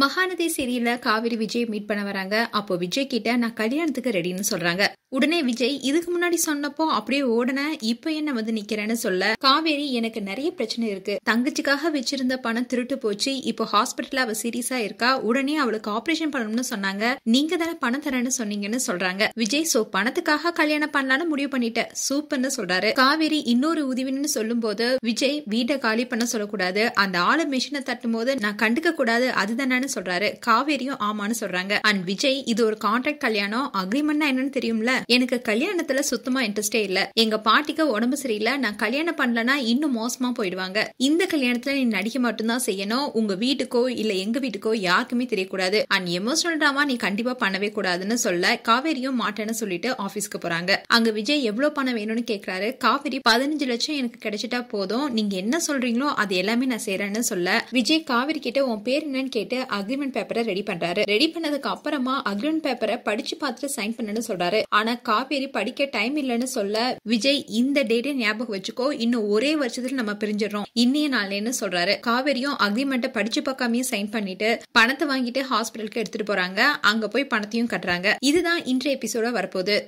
மகாநதி சீரியல்ல காவிரி விஜய் மீட் பண்ண வராங்க அப்போ விஜய் கிட்ட நான் கல்யாணத்துக்கு ரெடின்னு சொல்றாங்க உடனே விஜய் இதுக்கு முன்னாடி சொன்னப்போ அப்படியே ஓடன இப்ப என்ன வந்து நிக்கிறேன்னு சொல்ல காவேரி எனக்கு நிறைய பிரச்சனை இருக்கு தங்கச்சிக்காக வச்சிருந்த பணம் திருட்டு போச்சு இப்போ ஹாஸ்பிட்டல் அவ சீரியஸா இருக்கா உடனே அவளுக்கு ஆபரேஷன் பண்ணணும்னு சொன்னாங்க நீங்க தானே பணம் தரேன்னு சொன்னீங்கன்னு சொல்றாங்க விஜய் சோ பணத்துக்காக கல்யாணம் பண்ணலாம்னு முடிவு பண்ணிட்ட சூப்பர்னு சொல்றாரு காவேரி இன்னொரு உதவின்னு சொல்லும் போது விஜய் வீட்டை காலி பண்ண சொல்லக்கூடாது அந்த ஆளு மிஷினை தட்டும் போது நான் கண்டுக்க கூடாது அதுதானு சொல்றாரு காவேரியும் ஆமான்னு சொல்றாங்க அண்ட் விஜய் இது ஒரு கான்ட்ராக்ட் கல்யாணம் அக்ரிமெண்ட்னா என்னன்னு தெரியும்ல எனக்கு கல்யாணத்துல சுத்தமா இன்ட்ரெஸ்டே இல்ல எங்க பாட்டிக்கு உடம்பு சரியில்லை நான் கல்யாணம் பண்ணலனா இன்னும் மோசமா போயிடுவாங்க இந்த கல்யாணத்துல நீ நடிக்க மட்டும்தான் செய்யணும் உங்க வீட்டுக்கோ இல்ல எங்க வீட்டுக்கோ யாருக்குமே தெரியக்கூடாது அண்ட் எமோஷனல் டிராமா நீ கண்டிப்பா பண்ணவே கூடாதுன்னு சொல்ல காவேரியும் மாட்டேன்னு சொல்லிட்டு ஆபீஸ்க்கு போறாங்க அங்க விஜய் எவ்வளவு பணம் வேணும்னு கேக்குறாரு காவேரி பதினஞ்சு லட்சம் எனக்கு கிடைச்சிட்டா போதும் நீங்க என்ன சொல்றீங்களோ அது எல்லாமே நான் செய்யறேன்னு சொல்ல விஜய் காவேரி கிட்ட உன் பேர் என்னன்னு கேட்டு அக்ரிமெண்ட் பேப்பரை ரெடி பண்றாரு ரெடி பண்ணதுக்கு அப்புறமா அக்ரிமெண்ட் பேப்பரை படிச்சு பார்த்துட்டு சைன் பண்ணனு சொல்றாரு ஆனா ஆனா காவேரி படிக்க டைம் இல்லைன்னு சொல்ல விஜய் இந்த டேட்டை ஞாபகம் வச்சுக்கோ இன்னும் ஒரே வருஷத்துல நம்ம பிரிஞ்சிடறோம் இன்னைய நாளேன்னு சொல்றாரு காவேரியும் அக்ரிமெண்ட்டை படிச்சு பார்க்காமயே சைன் பண்ணிட்டு பணத்தை வாங்கிட்டு ஹாஸ்பிட்டலுக்கு எடுத்துட்டு போறாங்க அங்க போய் பணத்தையும் கட்டுறாங்க இதுதான் இன்றைய எபிசோட வரப்போகுது